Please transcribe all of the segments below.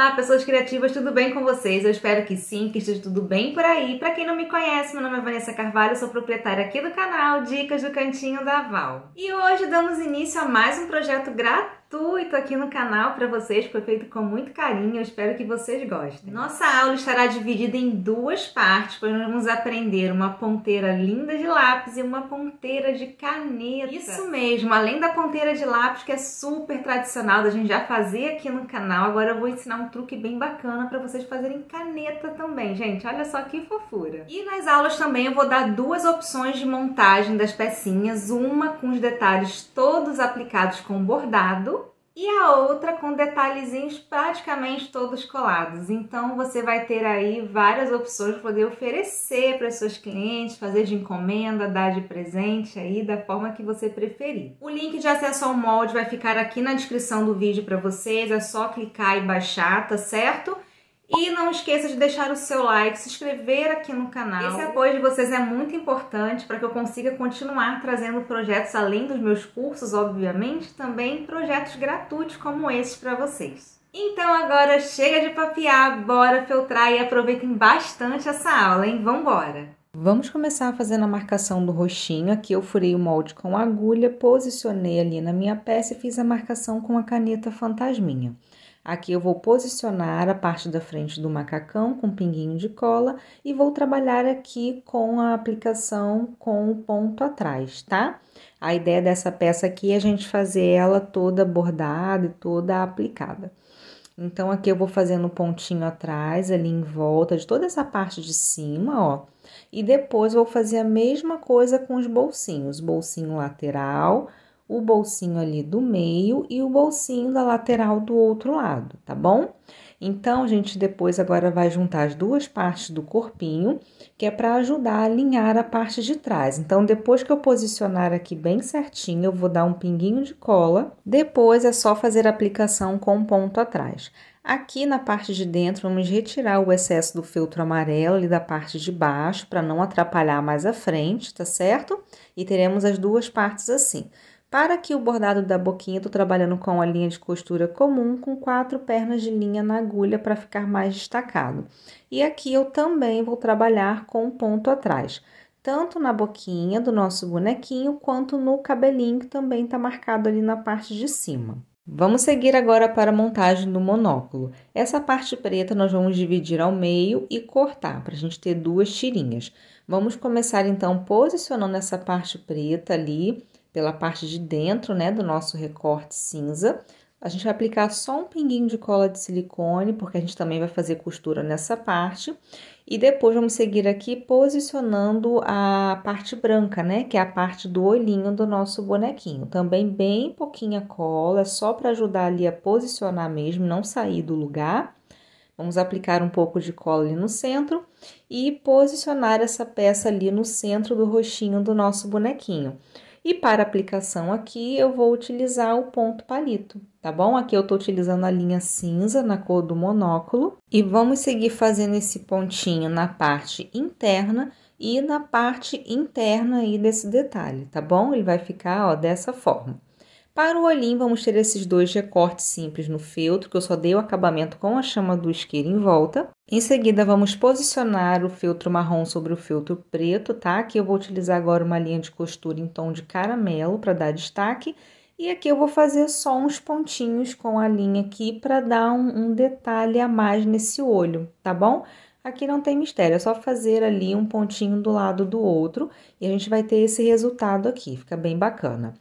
Olá, pessoas criativas, tudo bem com vocês? Eu espero que sim, que esteja tudo bem por aí. Para quem não me conhece, meu nome é Vanessa Carvalho, sou proprietária aqui do canal Dicas do Cantinho da Val. E hoje damos início a mais um projeto gratuito gratuito aqui no canal para vocês, foi feito com muito carinho, eu espero que vocês gostem. Nossa aula estará dividida em duas partes, pois vamos aprender uma ponteira linda de lápis e uma ponteira de caneta. Isso mesmo, além da ponteira de lápis, que é super tradicional, da gente já fazer aqui no canal, agora eu vou ensinar um truque bem bacana para vocês fazerem caneta também, gente, olha só que fofura. E nas aulas também eu vou dar duas opções de montagem das pecinhas, uma com os detalhes todos aplicados com bordado, e a outra com detalhezinhos praticamente todos colados. Então você vai ter aí várias opções para poder oferecer para seus clientes, fazer de encomenda, dar de presente aí da forma que você preferir. O link de acesso ao molde vai ficar aqui na descrição do vídeo para vocês, é só clicar e baixar, tá certo? E não esqueça de deixar o seu like, se inscrever aqui no canal. Esse apoio de vocês é muito importante para que eu consiga continuar trazendo projetos além dos meus cursos, obviamente, também projetos gratuitos como esse para vocês. Então agora chega de papiar, bora filtrar e aproveitem bastante essa aula, hein? Vambora! Vamos começar fazendo a marcação do roxinho. Aqui eu furei o molde com agulha, posicionei ali na minha peça e fiz a marcação com a caneta fantasminha. Aqui eu vou posicionar a parte da frente do macacão com um pinguinho de cola e vou trabalhar aqui com a aplicação com o ponto atrás, tá? A ideia dessa peça aqui é a gente fazer ela toda bordada e toda aplicada. Então, aqui eu vou fazendo um pontinho atrás, ali em volta de toda essa parte de cima, ó. E depois vou fazer a mesma coisa com os bolsinhos. Bolsinho lateral, o bolsinho ali do meio e o bolsinho da lateral do outro lado, tá bom? Então, a gente depois agora vai juntar as duas partes do corpinho, que é para ajudar a alinhar a parte de trás. Então, depois que eu posicionar aqui bem certinho, eu vou dar um pinguinho de cola. Depois é só fazer a aplicação com um ponto atrás. Aqui na parte de dentro, vamos retirar o excesso do feltro amarelo ali da parte de baixo, para não atrapalhar mais a frente, tá certo? E teremos as duas partes assim. Para que o bordado da boquinha, estou trabalhando com a linha de costura comum, com quatro pernas de linha na agulha para ficar mais destacado. E aqui eu também vou trabalhar com um ponto atrás, tanto na boquinha do nosso bonequinho, quanto no cabelinho, que também está marcado ali na parte de cima. Vamos seguir agora para a montagem do monóculo. Essa parte preta nós vamos dividir ao meio e cortar, para a gente ter duas tirinhas. Vamos começar então posicionando essa parte preta ali, pela parte de dentro, né, do nosso recorte cinza. A gente vai aplicar só um pinguinho de cola de silicone, porque a gente também vai fazer costura nessa parte. E depois vamos seguir aqui posicionando a parte branca, né? Que é a parte do olhinho do nosso bonequinho. Também bem pouquinha cola, é só para ajudar ali a posicionar mesmo, não sair do lugar. Vamos aplicar um pouco de cola ali no centro e posicionar essa peça ali no centro do roxinho do nosso bonequinho. E para aplicação aqui, eu vou utilizar o ponto palito, tá bom? Aqui eu estou utilizando a linha cinza na cor do monóculo. E vamos seguir fazendo esse pontinho na parte interna e na parte interna aí desse detalhe, tá bom? Ele vai ficar, ó, dessa forma. Para o olhinho, vamos ter esses dois recortes simples no feltro, que eu só dei o acabamento com a chama do isqueiro em volta. Em seguida, vamos posicionar o feltro marrom sobre o feltro preto, tá? Aqui eu vou utilizar agora uma linha de costura em tom de caramelo para dar destaque. E aqui eu vou fazer só uns pontinhos com a linha aqui para dar um, um detalhe a mais nesse olho, tá bom? Aqui não tem mistério, é só fazer ali um pontinho do lado do outro e a gente vai ter esse resultado aqui, fica bem bacana.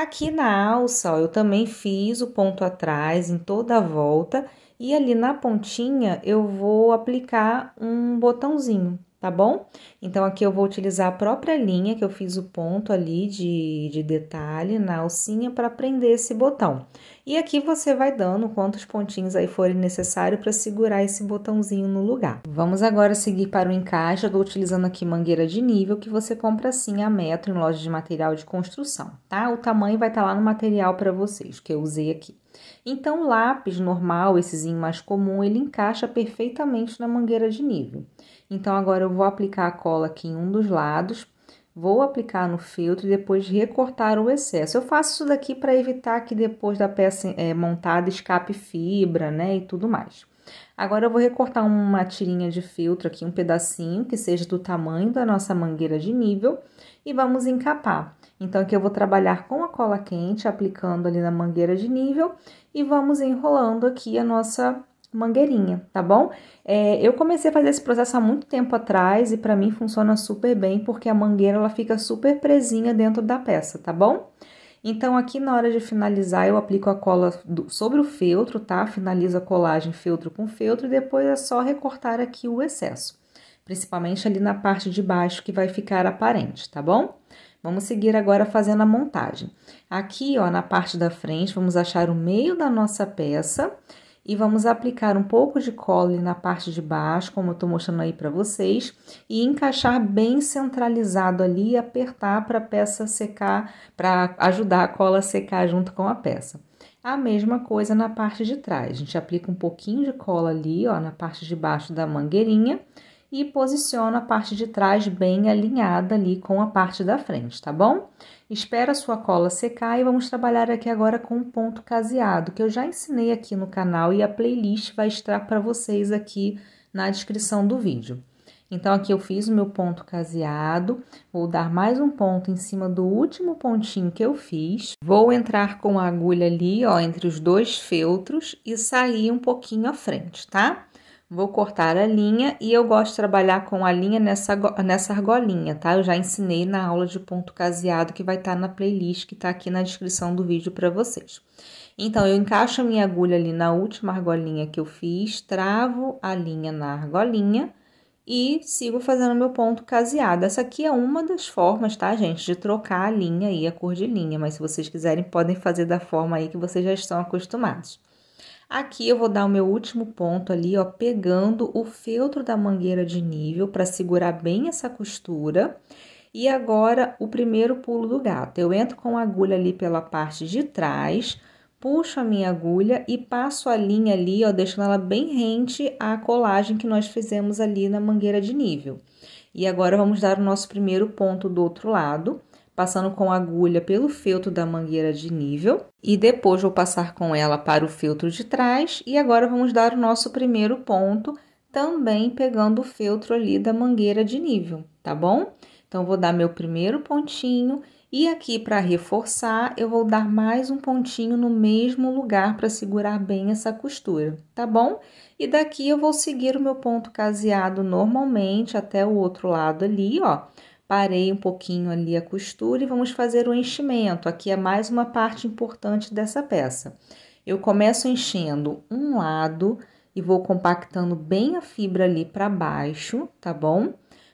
Aqui na alça, ó, eu também fiz o ponto atrás em toda a volta e ali na pontinha eu vou aplicar um botãozinho, tá bom? Então, aqui eu vou utilizar a própria linha que eu fiz o ponto ali de, de detalhe na alcinha para prender esse botão. E aqui você vai dando quantos pontinhos aí forem necessário para segurar esse botãozinho no lugar. Vamos agora seguir para o encaixe, eu estou utilizando aqui mangueira de nível, que você compra assim a metro em loja de material de construção, tá? O tamanho vai estar tá lá no material para vocês, que eu usei aqui. Então, lápis normal, essezinho mais comum, ele encaixa perfeitamente na mangueira de nível. Então, agora eu vou aplicar a cola aqui em um dos lados, Vou aplicar no filtro e depois recortar o excesso. Eu faço isso daqui para evitar que depois da peça é, montada escape fibra, né, e tudo mais. Agora eu vou recortar uma tirinha de filtro aqui, um pedacinho que seja do tamanho da nossa mangueira de nível e vamos encapar. Então, aqui eu vou trabalhar com a cola quente, aplicando ali na mangueira de nível e vamos enrolando aqui a nossa mangueirinha, tá bom? É, eu comecei a fazer esse processo há muito tempo atrás e para mim funciona super bem porque a mangueira ela fica super presinha dentro da peça, tá bom? Então aqui na hora de finalizar eu aplico a cola do, sobre o feltro, tá? Finalizo a colagem feltro com feltro e depois é só recortar aqui o excesso, principalmente ali na parte de baixo que vai ficar aparente, tá bom? Vamos seguir agora fazendo a montagem. Aqui, ó, na parte da frente, vamos achar o meio da nossa peça e vamos aplicar um pouco de cola na parte de baixo, como eu estou mostrando aí para vocês, e encaixar bem centralizado ali e apertar para a peça secar, para ajudar a cola a secar junto com a peça. A mesma coisa na parte de trás, a gente aplica um pouquinho de cola ali, ó, na parte de baixo da mangueirinha, e posiciona a parte de trás bem alinhada ali com a parte da frente, tá bom? Espera a sua cola secar e vamos trabalhar aqui agora com um ponto caseado, que eu já ensinei aqui no canal e a playlist vai estar para vocês aqui na descrição do vídeo. Então, aqui eu fiz o meu ponto caseado, vou dar mais um ponto em cima do último pontinho que eu fiz. Vou entrar com a agulha ali, ó, entre os dois feltros e sair um pouquinho à frente, tá? Vou cortar a linha e eu gosto de trabalhar com a linha nessa, nessa argolinha, tá? Eu já ensinei na aula de ponto caseado que vai estar tá na playlist que tá aqui na descrição do vídeo para vocês. Então, eu encaixo a minha agulha ali na última argolinha que eu fiz, travo a linha na argolinha e sigo fazendo meu ponto caseado. Essa aqui é uma das formas, tá, gente, de trocar a linha e a cor de linha, mas se vocês quiserem podem fazer da forma aí que vocês já estão acostumados. Aqui eu vou dar o meu último ponto ali, ó, pegando o feltro da mangueira de nível para segurar bem essa costura. E agora, o primeiro pulo do gato. Eu entro com a agulha ali pela parte de trás, puxo a minha agulha e passo a linha ali, ó, deixando ela bem rente à colagem que nós fizemos ali na mangueira de nível. E agora, vamos dar o nosso primeiro ponto do outro lado passando com a agulha pelo feltro da mangueira de nível e depois vou passar com ela para o feltro de trás e agora vamos dar o nosso primeiro ponto também pegando o feltro ali da mangueira de nível, tá bom? Então vou dar meu primeiro pontinho e aqui para reforçar eu vou dar mais um pontinho no mesmo lugar para segurar bem essa costura, tá bom? E daqui eu vou seguir o meu ponto caseado normalmente até o outro lado ali, ó Parei um pouquinho ali a costura e vamos fazer o enchimento. Aqui é mais uma parte importante dessa peça. Eu começo enchendo um lado e vou compactando bem a fibra ali para baixo, tá bom?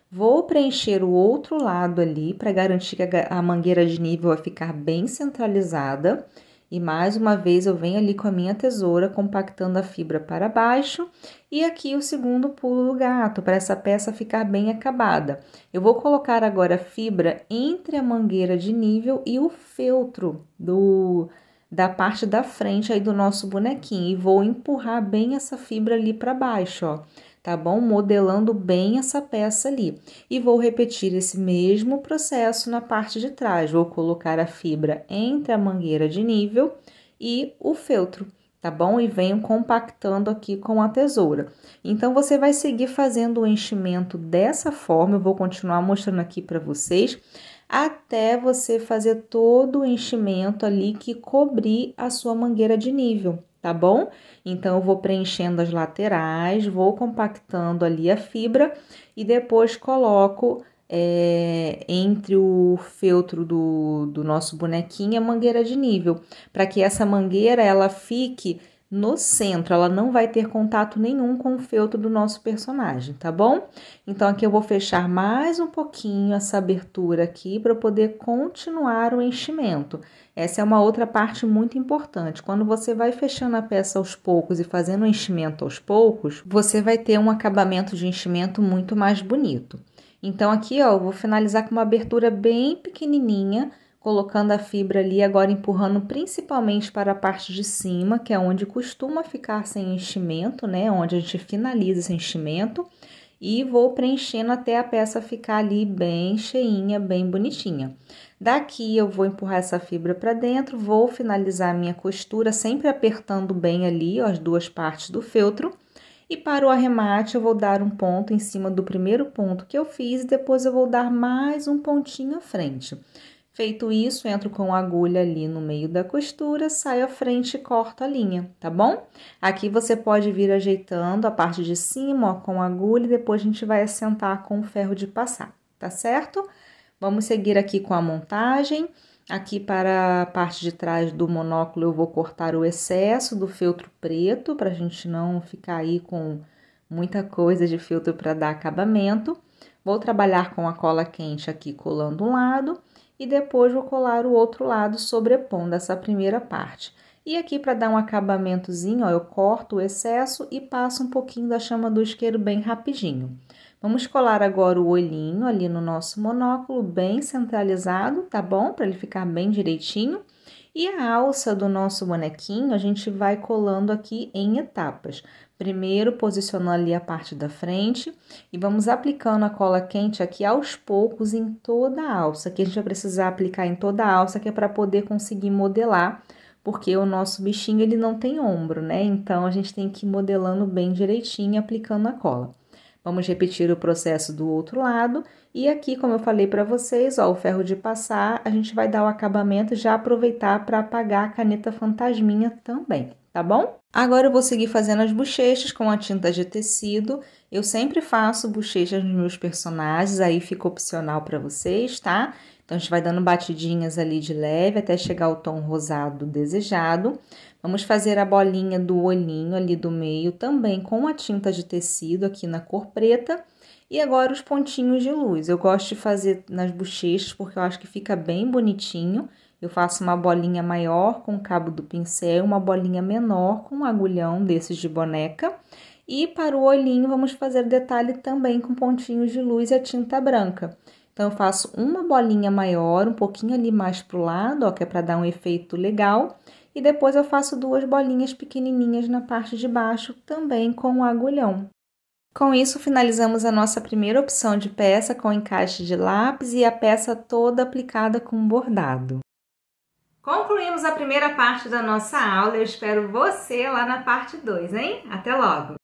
Vou preencher o outro lado ali para garantir que a mangueira de nível vai ficar bem centralizada. E mais uma vez eu venho ali com a minha tesoura, compactando a fibra para baixo. E aqui o segundo pulo do gato, para essa peça ficar bem acabada. Eu vou colocar agora a fibra entre a mangueira de nível e o feltro do da parte da frente aí do nosso bonequinho e vou empurrar bem essa fibra ali para baixo, ó tá bom? Modelando bem essa peça ali. E vou repetir esse mesmo processo na parte de trás. Vou colocar a fibra entre a mangueira de nível e o feltro tá bom? E venho compactando aqui com a tesoura. Então, você vai seguir fazendo o enchimento dessa forma, eu vou continuar mostrando aqui para vocês, até você fazer todo o enchimento ali que cobrir a sua mangueira de nível tá bom? Então, eu vou preenchendo as laterais, vou compactando ali a fibra e depois coloco é, entre o feltro do, do nosso bonequinho a mangueira de nível, para que essa mangueira ela fique no centro, ela não vai ter contato nenhum com o feltro do nosso personagem, tá bom? Então, aqui eu vou fechar mais um pouquinho essa abertura aqui para poder continuar o enchimento. Essa é uma outra parte muito importante. Quando você vai fechando a peça aos poucos e fazendo o enchimento aos poucos, você vai ter um acabamento de enchimento muito mais bonito. Então, aqui, ó, eu vou finalizar com uma abertura bem pequenininha, colocando a fibra ali, agora empurrando principalmente para a parte de cima, que é onde costuma ficar sem enchimento, né? Onde a gente finaliza esse enchimento. E vou preenchendo até a peça ficar ali bem cheinha, bem bonitinha. Daqui eu vou empurrar essa fibra para dentro, vou finalizar a minha costura, sempre apertando bem ali ó, as duas partes do feltro. E para o arremate, eu vou dar um ponto em cima do primeiro ponto que eu fiz e depois eu vou dar mais um pontinho à frente. Feito isso, entro com a agulha ali no meio da costura, saio à frente e corto a linha, tá bom? Aqui você pode vir ajeitando a parte de cima, ó, com a agulha, e depois a gente vai assentar com o ferro de passar, tá certo? Vamos seguir aqui com a montagem. Aqui para a parte de trás do monóculo eu vou cortar o excesso do feltro preto, para a gente não ficar aí com muita coisa de feltro para dar acabamento. Vou trabalhar com a cola quente aqui colando um lado e depois vou colar o outro lado sobrepondo essa primeira parte. E aqui para dar um acabamentozinho, ó, eu corto o excesso e passo um pouquinho da chama do isqueiro bem rapidinho. Vamos colar agora o olhinho ali no nosso monóculo bem centralizado, tá bom? Para ele ficar bem direitinho. E a alça do nosso bonequinho a gente vai colando aqui em etapas. Primeiro posicionando ali a parte da frente e vamos aplicando a cola quente aqui aos poucos em toda a alça, que a gente vai precisar aplicar em toda a alça, que é para poder conseguir modelar porque o nosso bichinho ele não tem ombro, né? Então a gente tem que ir modelando bem direitinho aplicando a cola. Vamos repetir o processo do outro lado. E aqui, como eu falei para vocês, ó, o ferro de passar, a gente vai dar o acabamento e já aproveitar para apagar a caneta fantasminha também, tá bom? Agora eu vou seguir fazendo as bochechas com a tinta de tecido. Eu sempre faço bochechas nos meus personagens, aí fica opcional para vocês, tá? Então, a gente vai dando batidinhas ali de leve até chegar ao tom rosado desejado. Vamos fazer a bolinha do olhinho ali do meio também com a tinta de tecido aqui na cor preta. E agora os pontinhos de luz. Eu gosto de fazer nas bochechas porque eu acho que fica bem bonitinho. Eu faço uma bolinha maior com o cabo do pincel, uma bolinha menor com um agulhão desses de boneca. E para o olhinho vamos fazer detalhe também com pontinhos de luz e a tinta branca. Então, eu faço uma bolinha maior, um pouquinho ali mais para o lado, ó, que é para dar um efeito legal e depois eu faço duas bolinhas pequenininhas na parte de baixo, também com o um agulhão. Com isso, finalizamos a nossa primeira opção de peça com encaixe de lápis e a peça toda aplicada com bordado. Concluímos a primeira parte da nossa aula, eu espero você lá na parte 2, hein? Até logo!